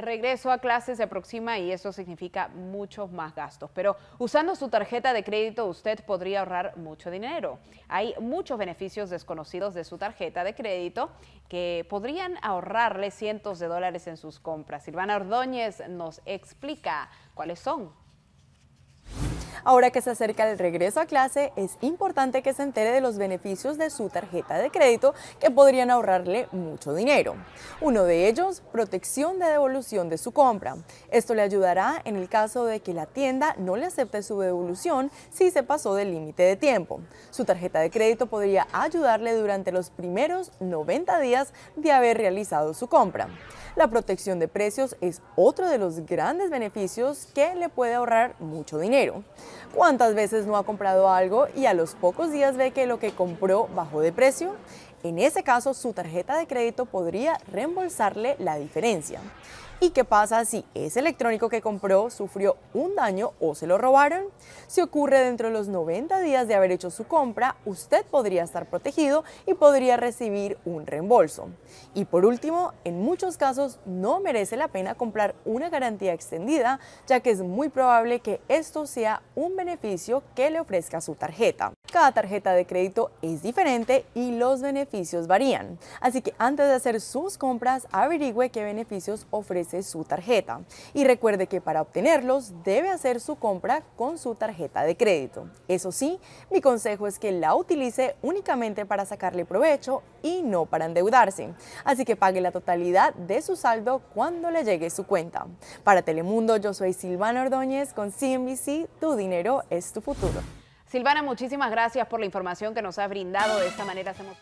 regreso a clases se aproxima y eso significa muchos más gastos. Pero usando su tarjeta de crédito usted podría ahorrar mucho dinero. Hay muchos beneficios desconocidos de su tarjeta de crédito que podrían ahorrarle cientos de dólares en sus compras. Silvana Ordóñez nos explica cuáles son. Ahora que se acerca el regreso a clase, es importante que se entere de los beneficios de su tarjeta de crédito que podrían ahorrarle mucho dinero. Uno de ellos, protección de devolución de su compra. Esto le ayudará en el caso de que la tienda no le acepte su devolución si se pasó del límite de tiempo. Su tarjeta de crédito podría ayudarle durante los primeros 90 días de haber realizado su compra. La protección de precios es otro de los grandes beneficios que le puede ahorrar mucho dinero. ¿Cuántas veces no ha comprado algo y a los pocos días ve que lo que compró bajó de precio? En ese caso, su tarjeta de crédito podría reembolsarle la diferencia. ¿Y qué pasa si ese electrónico que compró sufrió un daño o se lo robaron? Si ocurre dentro de los 90 días de haber hecho su compra, usted podría estar protegido y podría recibir un reembolso. Y por último, en muchos casos no merece la pena comprar una garantía extendida, ya que es muy probable que esto sea un beneficio que le ofrezca su tarjeta. Cada tarjeta de crédito es diferente y los beneficios varían. Así que antes de hacer sus compras, averigüe qué beneficios ofrece su tarjeta. Y recuerde que para obtenerlos debe hacer su compra con su tarjeta de crédito. Eso sí, mi consejo es que la utilice únicamente para sacarle provecho y no para endeudarse. Así que pague la totalidad de su saldo cuando le llegue su cuenta. Para Telemundo, yo soy Silvana Ordóñez con CNBC, Tu dinero es tu futuro. Silvana, muchísimas gracias por la información que nos has brindado. De esta manera hacemos...